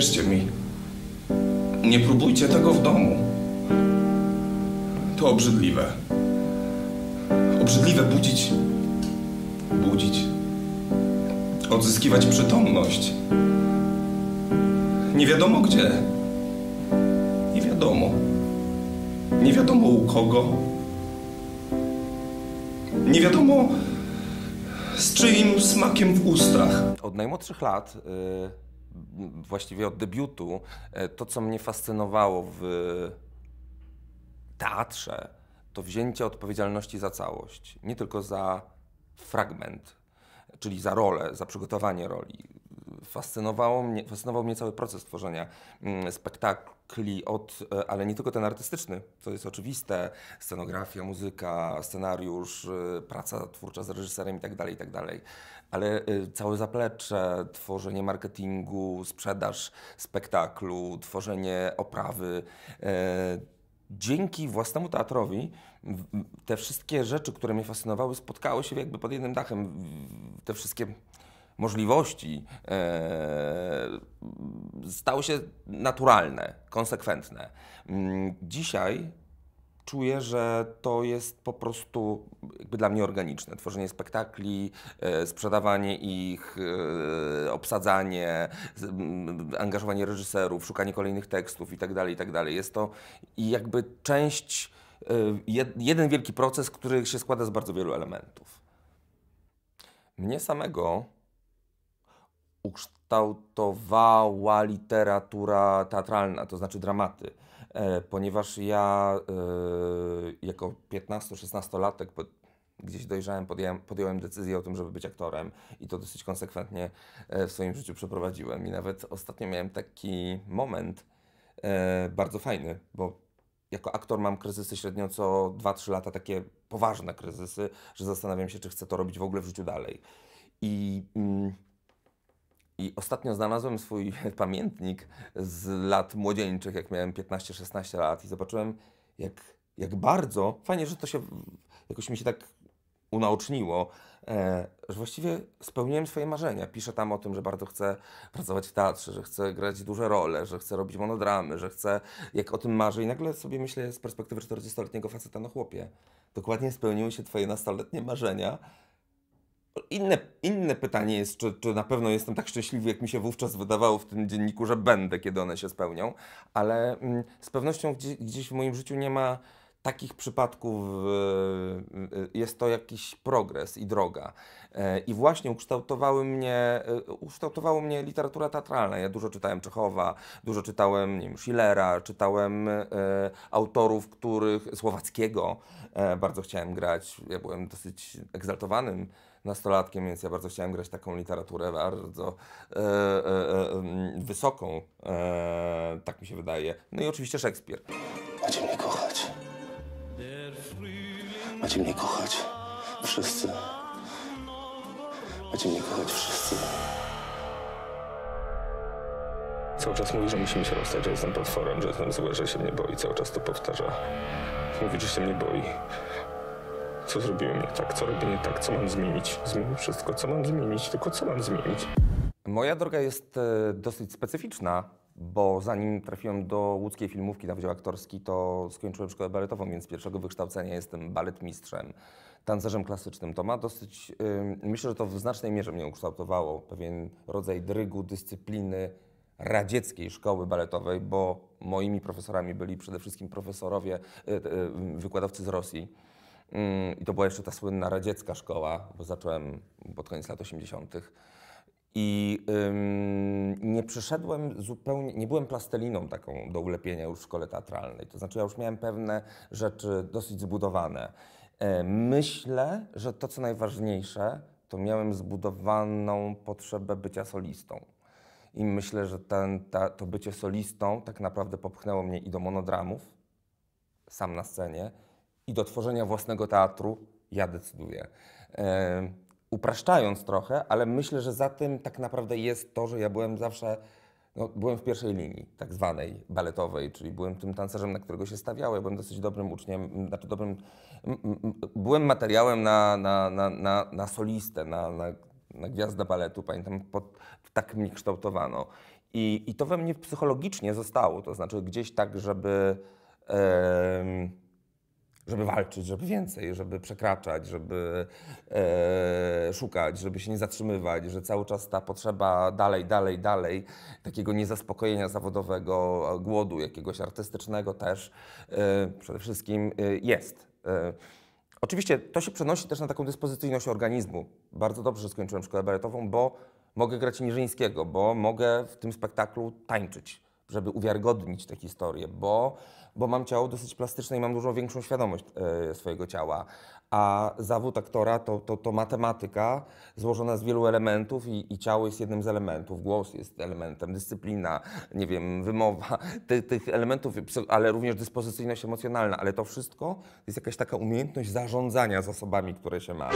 Wierzcie mi, nie próbujcie tego w domu. To obrzydliwe. Obrzydliwe budzić, budzić, odzyskiwać przytomność. Nie wiadomo gdzie. Nie wiadomo. Nie wiadomo u kogo. Nie wiadomo z czyim smakiem w ustach. Od najmłodszych lat. Yy właściwie od debiutu, e, to co mnie fascynowało w teatrze, to wzięcie odpowiedzialności za całość, nie tylko za fragment, czyli za rolę, za przygotowanie roli, fascynowało mnie, fascynował mnie cały proces tworzenia mm, spektakli, od, e, ale nie tylko ten artystyczny, co jest oczywiste, scenografia, muzyka, scenariusz, e, praca twórcza z reżyserem itd., tak itd., tak ale e, całe zaplecze, tworzenie marketingu, sprzedaż spektaklu, tworzenie oprawy. Dzięki własnemu teatrowi te wszystkie rzeczy, które mnie fascynowały, spotkały się jakby pod jednym dachem. Te wszystkie możliwości e, stały się naturalne, konsekwentne. Mm, dzisiaj czuję, że to jest po prostu jakby dla mnie organiczne. Tworzenie spektakli, e, sprzedawanie ich, e, obsadzanie, angażowanie reżyserów, szukanie kolejnych tekstów itd., tak itd. Tak jest to i jakby część, jeden wielki proces, który się składa z bardzo wielu elementów. Mnie samego ukształtowała literatura teatralna, to znaczy dramaty. E, ponieważ ja e, jako 15-16-latek gdzieś dojrzałem, podjąłem, podjąłem decyzję o tym, żeby być aktorem i to dosyć konsekwentnie e, w swoim życiu przeprowadziłem. I nawet ostatnio miałem taki moment bardzo fajny, bo jako aktor mam kryzysy średnio co 2-3 lata, takie poważne kryzysy, że zastanawiam się, czy chcę to robić w ogóle w życiu dalej. I mm, i ostatnio znalazłem swój pamiętnik z lat młodzieńczych, jak miałem 15-16 lat i zobaczyłem, jak, jak bardzo, fajnie, że to się jakoś mi się tak unaoczniło, e, że właściwie spełniłem swoje marzenia. Piszę tam o tym, że bardzo chcę pracować w teatrze, że chcę grać duże role, że chcę robić monodramy, że chcę, jak o tym marzę i nagle sobie myślę z perspektywy 40-letniego faceta, no chłopie, dokładnie spełniły się twoje nastoletnie marzenia, inne, inne pytanie jest, czy, czy na pewno jestem tak szczęśliwy, jak mi się wówczas wydawało w tym dzienniku, że będę, kiedy one się spełnią, ale mm, z pewnością gdzieś, gdzieś w moim życiu nie ma takich przypadków e, jest to jakiś progres i droga. E, I właśnie ukształtowały mnie, e, ukształtowało mnie literatura teatralna. Ja dużo czytałem Czechowa, dużo czytałem nie wiem, Schillera, czytałem autorów, których Słowackiego bardzo chciałem grać. Ja byłem dosyć egzaltowanym nastolatkiem, więc ja bardzo chciałem grać taką literaturę bardzo e, e, wysoką, e, tak mi się wydaje. No i oczywiście Szekspir. Będzie mnie kochać. Wszyscy. Macie mnie kochać wszyscy. Cały czas mówi, że musimy się rozstać, że jestem potworem, że jestem zły, że się mnie boi. Cały czas to powtarza. Mówi, że się mnie boi. Co zrobiłem nie tak? Co robię nie tak? Co mam zmienić? Zmienię wszystko. Co mam zmienić? Tylko co mam zmienić? Moja droga jest e, dosyć specyficzna bo zanim trafiłem do łódzkiej filmówki na Wydział Aktorski, to skończyłem szkołę baletową, więc pierwszego wykształcenia jestem baletmistrzem, tancerzem klasycznym. To ma dosyć, myślę, że to w znacznej mierze mnie ukształtowało, pewien rodzaj drygu, dyscypliny radzieckiej szkoły baletowej, bo moimi profesorami byli przede wszystkim profesorowie, y, y, wykładowcy z Rosji. I to była jeszcze ta słynna radziecka szkoła, bo zacząłem pod koniec lat 80. I ym, nie przyszedłem zupełnie, nie byłem plasteliną taką do ulepienia już w szkole teatralnej. To znaczy, ja już miałem pewne rzeczy dosyć zbudowane. E, myślę, że to, co najważniejsze, to miałem zbudowaną potrzebę bycia solistą. I myślę, że ten, ta, to bycie solistą tak naprawdę popchnęło mnie i do monodramów, sam na scenie, i do tworzenia własnego teatru. Ja decyduję. Yy, upraszczając trochę, ale myślę, że za tym tak naprawdę jest to, że ja byłem zawsze, no, byłem w pierwszej linii tak zwanej baletowej, czyli byłem tym tancerzem, na którego się stawiało. Ja byłem dosyć dobrym uczniem, znaczy dobrym, byłem materiałem na, na, na, na, na solistę, na, na, na gwiazdę baletu, pamiętam, pod, tak mnie kształtowano. I, I to we mnie psychologicznie zostało, to znaczy gdzieś tak, żeby... Yy, żeby walczyć, żeby więcej, żeby przekraczać, żeby e, szukać, żeby się nie zatrzymywać, że cały czas ta potrzeba dalej, dalej, dalej, takiego niezaspokojenia zawodowego, głodu jakiegoś artystycznego też e, przede wszystkim e, jest. E, oczywiście to się przenosi też na taką dyspozycyjność organizmu. Bardzo dobrze, że skończyłem szkołę baletową, bo mogę grać Niżyńskiego, bo mogę w tym spektaklu tańczyć żeby uwiarygodnić tę historię, bo, bo mam ciało dosyć plastyczne i mam dużo większą świadomość e, swojego ciała. A zawód aktora to, to, to matematyka złożona z wielu elementów i, i, ciało jest jednym z elementów, głos jest elementem, dyscyplina, nie wiem, wymowa, ty, tych elementów, ale również dyspozycyjność emocjonalna, ale to wszystko jest jakaś taka umiejętność zarządzania zasobami, które się ma.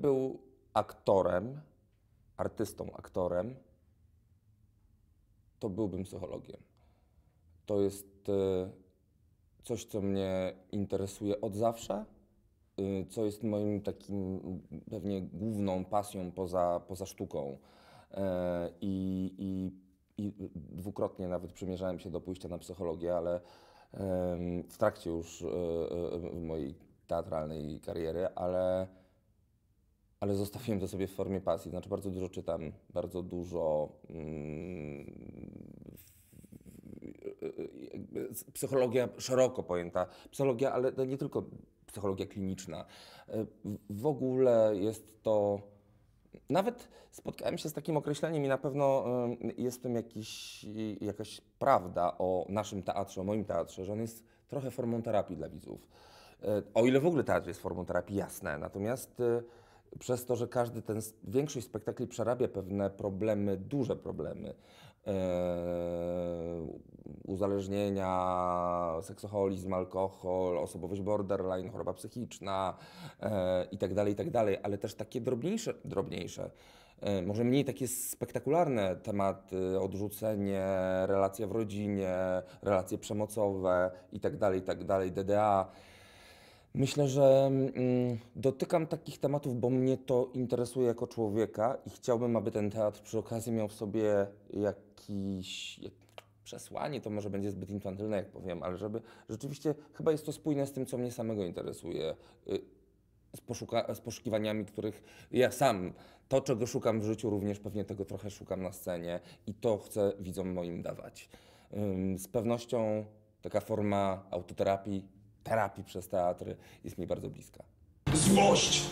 był aktorem, artystą, aktorem, to byłbym psychologiem. To jest e, coś, co mnie interesuje od zawsze, e, co jest moim takim pewnie główną pasją poza, poza sztuką. E, I, i, i dwukrotnie nawet przymierzałem się do pójścia na psychologię, ale w trakcie już mojej teatralnej kariery, ale ale zostawiłem to sobie w formie pasji. Znaczy, bardzo dużo czytam, bardzo dużo. Mm, psychologia szeroko pojęta, psychologia, ale nie tylko psychologia kliniczna. W ogóle jest to. Nawet spotkałem się z takim określeniem i na pewno y, jest w tym jakiś, jakaś prawda o naszym teatrze, o moim teatrze, że on jest trochę formą terapii dla widzów. Y, o ile w ogóle teatr jest formą terapii, jasne. Natomiast y, przez to, że każdy ten, większość spektakli przerabia pewne problemy, duże problemy, yy, uzależnienia, seksoholizm, alkohol, osobowość borderline, choroba psychiczna yy, itd., itd., ale też takie drobniejsze, drobniejsze yy, może mniej takie spektakularne tematy, odrzucenie, relacja w rodzinie, relacje przemocowe itd., itd., DDA, Myślę, że mm, dotykam takich tematów, bo mnie to interesuje jako człowieka i chciałbym, aby ten teatr przy okazji miał w sobie jakiś przesłanie, to może będzie zbyt infantylne, jak powiem, ale żeby rzeczywiście chyba jest to spójne z tym, co mnie samego interesuje. Y, z, poszuka, z poszukiwaniami, których ja sam, to czego szukam w życiu, również pewnie tego trochę szukam na scenie i to chcę widzom moim dawać. Z pewnością taka forma autoterapii terapii przez teatr jest mi bardzo bliska. Złość!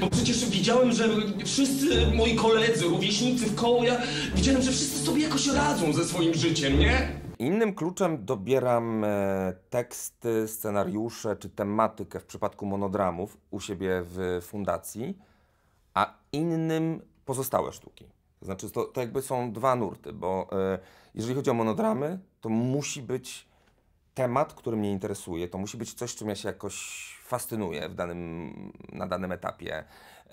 Bo przecież widziałem, że wszyscy moi koledzy, rówieśnicy w koło, ja widziałem, że wszyscy sobie jakoś radzą ze swoim życiem, nie? Innym kluczem dobieram e, teksty, scenariusze czy tematykę w przypadku monodramów u siebie w fundacji, a innym pozostałe sztuki. To znaczy, to, to jakby są dwa nurty, bo e, jeżeli chodzi o monodramy, to musi być temat, który mnie interesuje, to musi być coś, czym ja się jakoś fascynuję w danym, na danym etapie,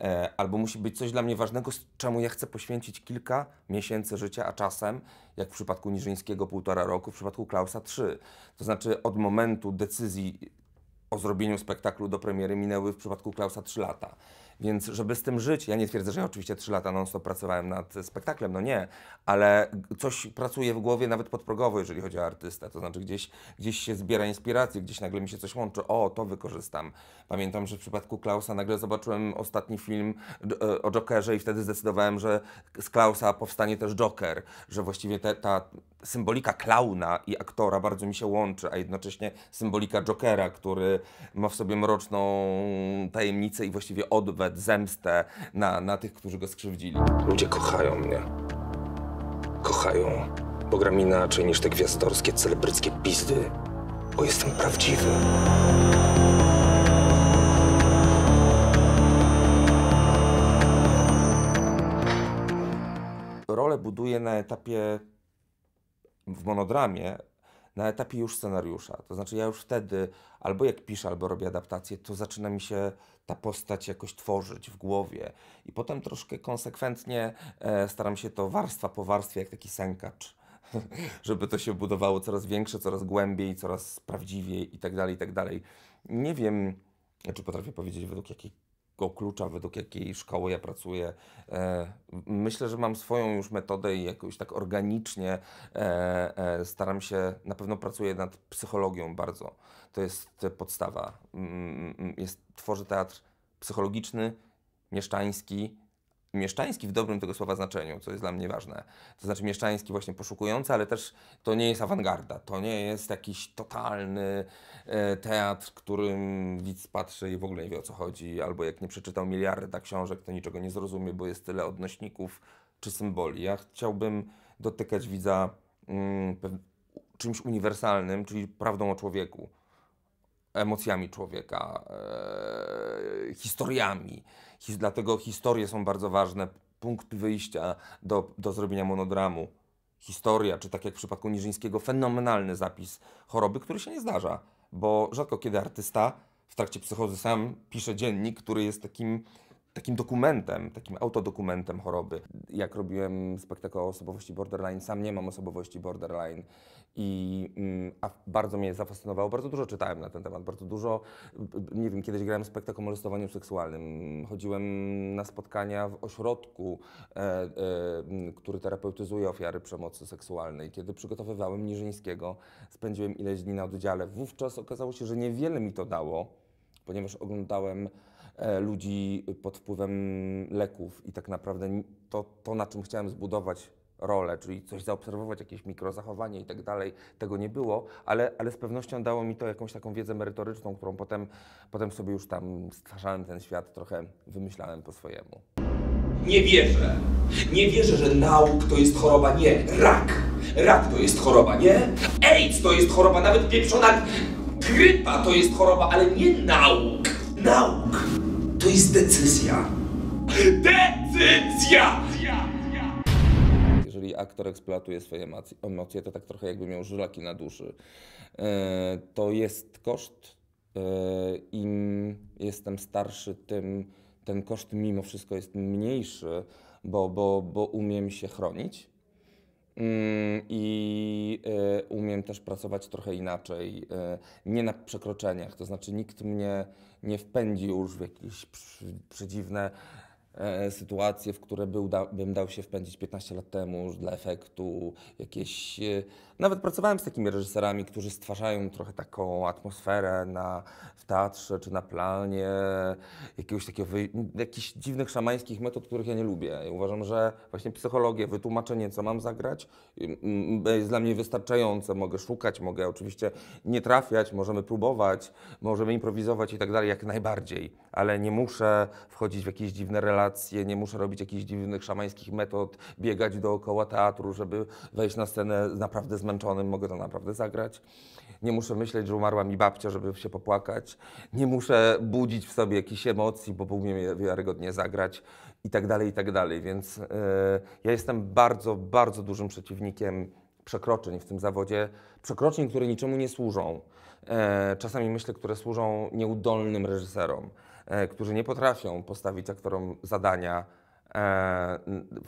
e, albo musi być coś dla mnie ważnego, czemu ja chcę poświęcić kilka miesięcy życia, a czasem, jak w przypadku Niżyńskiego półtora roku, w przypadku Klausa trzy. To znaczy od momentu decyzji po zrobieniu spektaklu do premiery minęły w przypadku Klausa 3 lata. Więc żeby z tym żyć, ja nie twierdzę, że ja oczywiście 3 lata non-stop pracowałem nad spektaklem, no nie, ale coś pracuje w głowie nawet podprogowo, jeżeli chodzi o artystę, to znaczy gdzieś, gdzieś się zbiera inspiracje, gdzieś nagle mi się coś łączy, o, to wykorzystam. Pamiętam, że w przypadku Klausa nagle zobaczyłem ostatni film e, o Jokerze i wtedy zdecydowałem, że z Klausa powstanie też Joker, że właściwie te, ta symbolika klauna i aktora bardzo mi się łączy, a jednocześnie symbolika Jokera, który ma w sobie mroczną tajemnicę i właściwie odwet, zemstę na, na tych, którzy go skrzywdzili. Ludzie kochają mnie. Kochają, bo gram inaczej niż te gwiazdorskie, celebryckie pizdy, bo jestem prawdziwy. Rolę buduję na etapie w monodramie na etapie już scenariusza. To znaczy ja już wtedy albo jak piszę, albo robię adaptację, to zaczyna mi się ta postać jakoś tworzyć w głowie. I potem troszkę konsekwentnie e, staram się to warstwa po warstwie, jak taki sękacz żeby to się budowało coraz większe, coraz głębiej, coraz prawdziwiej i tak dalej, i tak dalej. Nie wiem, czy znaczy potrafię powiedzieć według jakiej klucza, według jakiej szkoły ja pracuję. E, myślę, że mam swoją już metodę i jakoś tak organicznie e, e, staram się, na pewno pracuję nad psychologią bardzo. To jest podstawa. Jest, tworzę teatr psychologiczny, mieszczański, mieszczański w dobrym tego słowa znaczeniu, co jest dla mnie ważne. To znaczy mieszczański właśnie poszukujący, ale też to nie jest awangarda, to nie jest jakiś totalny e, teatr, którym widz patrzy i w ogóle nie wie o co chodzi, albo jak nie przeczytał miliarda książek, to niczego nie zrozumie, bo jest tyle odnośników czy symboli. Ja chciałbym dotykać widza mm, czymś uniwersalnym, czyli prawdą o człowieku, emocjami człowieka, e, historiami His, dlatego historie są bardzo ważne. Punkt wyjścia do, do zrobienia monodramu. Historia, czy tak jak w przypadku Niżyńskiego, fenomenalny zapis choroby, który się nie zdarza, bo rzadko kiedy artysta w trakcie psychozy sam pisze dziennik, który jest takim takim dokumentem, takim autodokumentem choroby. Jak robiłem spektakl o osobowości borderline, sam nie mam osobowości borderline i mm, a bardzo mnie zafascynowało, bardzo dużo czytałem na ten temat, bardzo dużo, nie wiem, kiedyś grałem spektakl o molestowaniu seksualnym, chodziłem na spotkania w ośrodku, e, e, który terapeutyzuje ofiary przemocy seksualnej. Kiedy przygotowywałem Niżyńskiego, spędziłem ileś dni na oddziale. Wówczas okazało się, że niewiele mi to dało, ponieważ oglądałem E, ludzi pod wpływem leków i tak naprawdę to, to na czym chciałem zbudować rolę, czyli coś zaobserwować, jakieś mikrozachowanie i tak dalej, tego nie było, ale, ale z pewnością dało mi to jakąś taką wiedzę merytoryczną, którą potem, potem sobie już tam stwarzałem ten świat, trochę wymyślałem po swojemu. Nie wierzę. Nie wierzę, że nauk to jest choroba. Nie. Rak. Rak to jest choroba, nie? AIDS to jest choroba, nawet pieprzona grypa to jest choroba, ale nie nauk nauk. To jest decyzja. Decyzja! Jeżeli aktor eksploatuje swoje emocje, to tak trochę jakby miał żylaki na duszy. E, to jest koszt. E, Im jestem starszy, tym ten koszt mimo wszystko jest mniejszy, bo, bo, bo umiem się chronić Mm, I y, umiem też pracować trochę inaczej, y, nie na przekroczeniach, to znaczy nikt mnie nie wpędzi już w jakieś przedziwne e, sytuacje, w które bym dał się wpędzić 15 lat temu dla efektu, jakieś y, nawet pracowałem z takimi reżyserami, którzy stwarzają trochę taką atmosferę na, w teatrze czy na planie jakiegoś takiego, wy, jakichś dziwnych szamańskich metod, których ja nie lubię. I uważam, że właśnie psychologię, wytłumaczenie, co mam zagrać, jest dla mnie wystarczające. Mogę szukać, mogę oczywiście nie trafiać, możemy próbować, możemy improwizować i tak dalej, jak najbardziej, ale nie muszę wchodzić w jakieś dziwne relacje, nie muszę robić jakichś dziwnych szamańskich metod, biegać dookoła teatru, żeby wejść na scenę naprawdę z zmęczonym mogę to naprawdę zagrać. Nie muszę myśleć, że umarła mi babcia, żeby się popłakać. Nie muszę budzić w sobie jakichś emocji, bo umiem je wiarygodnie zagrać i tak dalej, i tak dalej. Więc yy, ja jestem bardzo, bardzo dużym przeciwnikiem przekroczeń w tym zawodzie. Przekroczeń, które niczemu nie służą. E, czasami myślę, które służą nieudolnym reżyserom, e, którzy nie potrafią postawić aktorom zadania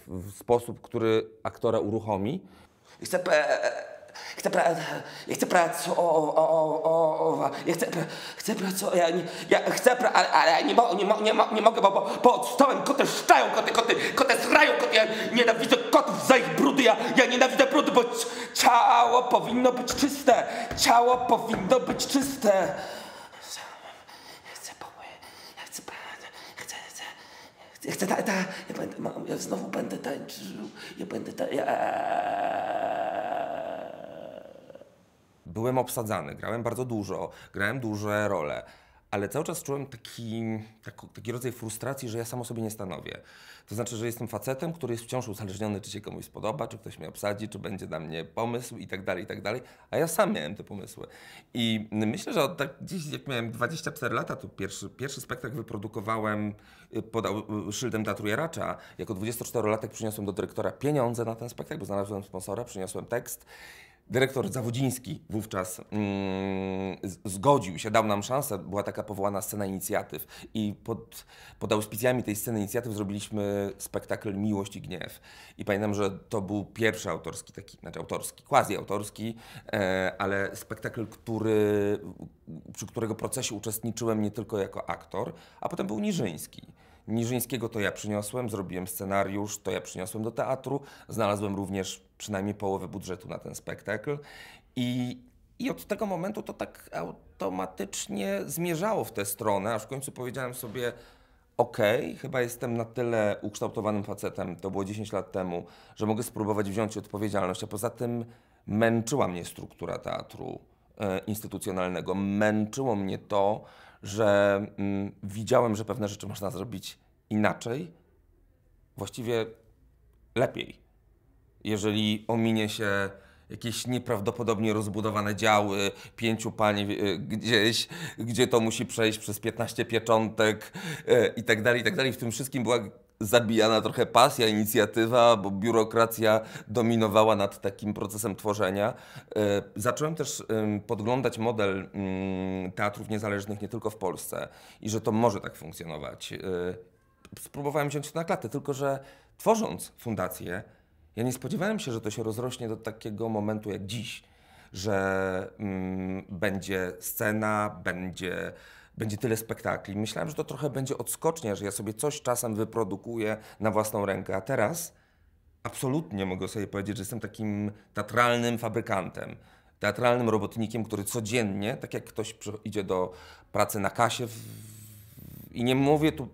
w sposób, który aktora uruchomi. Chcę chcę, pra, chcę pracować, ja chcę, chcę pracować, ja, nie, ja chcę, pracować, ale, ale nie, mo, nie, mo, nie, mo, nie mogę, bo, bo pod stołem koty szczają, koty, koty, koty srają, koty, ja nienawidzę kotów za ich brudy, ja, ja nienawidzę brudy, bo ciało powinno być czyste, ciało powinno być czyste. chcę, ta, ta, ja, będę, mam, ja znowu będę tańczył, ja będę tańczył byłem obsadzany, grałem bardzo dużo, grałem duże role, ale cały czas czułem taki, tak, taki rodzaj frustracji, że ja sam o sobie nie stanowię. To znaczy, że jestem facetem, który jest wciąż uzależniony, czy się komuś spodoba, czy ktoś mnie obsadzi, czy będzie na mnie pomysł i tak dalej, i tak dalej. A ja sam miałem te pomysły. I myślę, że od tak gdzieś jak miałem 24 lata, to pierwszy, pierwszy spektakl wyprodukowałem y, pod y, szyldem Teatru Jaracza. Jako 24-latek przyniosłem do dyrektora pieniądze na ten spektakl, bo znalazłem sponsora, przyniosłem tekst. Dyrektor Zawodziński wówczas mm, zgodził się, dał nam szansę, była taka powołana scena inicjatyw i pod, pod auspicjami tej sceny inicjatyw zrobiliśmy spektakl Miłość i Gniew. I pamiętam, że to był pierwszy autorski, taki, znaczy autorski, quasi-autorski, e, ale spektakl, który, przy którego procesie uczestniczyłem nie tylko jako aktor, a potem był Niżyński. Niżyńskiego to ja przyniosłem, zrobiłem scenariusz, to ja przyniosłem do teatru, znalazłem również przynajmniej połowę budżetu na ten spektakl. I, i od tego momentu to tak automatycznie zmierzało w tę stronę, aż w końcu powiedziałem sobie, okej, okay, chyba jestem na tyle ukształtowanym facetem, to było 10 lat temu, że mogę spróbować wziąć odpowiedzialność, a poza tym męczyła mnie struktura teatru e, instytucjonalnego, męczyło mnie to, że mm, widziałem, że pewne rzeczy można zrobić inaczej, właściwie lepiej jeżeli ominie się jakieś nieprawdopodobnie rozbudowane działy pięciu pań e, gdzieś, gdzie to musi przejść przez 15 pieczątek e, i tak dalej, i tak dalej. W tym wszystkim była zabijana trochę pasja, inicjatywa, bo biurokracja dominowała nad takim procesem tworzenia. E, zacząłem też podglądać model mm, teatrów niezależnych nie tylko w Polsce i że to może tak funkcjonować. Spróbowałem wziąć to na klatę, tylko że tworząc fundację, ja nie spodziewałem się, że to się rozrośnie do takiego momentu jak dziś, że mm, będzie scena, będzie będzie tyle spektakli. Myślałem, że to trochę będzie odskocznia, że ja sobie coś czasem wyprodukuję na własną rękę, a teraz absolutnie mogę sobie powiedzieć, że jestem takim teatralnym fabrykantem, teatralnym robotnikiem, który codziennie, tak jak ktoś idzie do pracy na kasie w... i nie mówię tu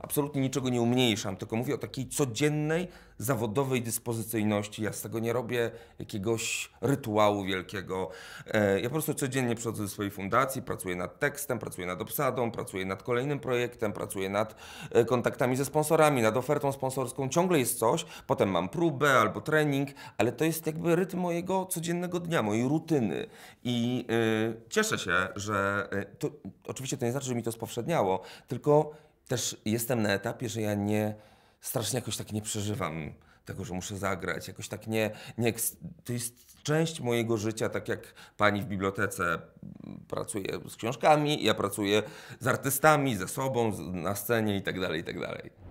absolutnie niczego nie umniejszam, tylko mówię o takiej codziennej zawodowej dyspozycyjności. Ja z tego nie robię jakiegoś rytuału wielkiego. E, ja po prostu codziennie przychodzę do swojej fundacji, pracuję nad tekstem, pracuję nad obsadą, pracuję nad kolejnym projektem, pracuję nad e, kontaktami ze sponsorami, nad ofertą sponsorską. Ciągle jest coś, potem mam próbę albo trening, ale to jest jakby rytm mojego codziennego dnia, mojej rutyny. I yy, cieszę się, że to, oczywiście to nie znaczy, że mi to spowszedniało, tylko też jestem na etapie, że ja nie strasznie jakoś tak nie przeżywam tego, że muszę zagrać. Jakoś tak nie, nie. To jest część mojego życia, tak jak pani w bibliotece pracuje z książkami, ja pracuję z artystami, ze sobą, na scenie tak itd. Tak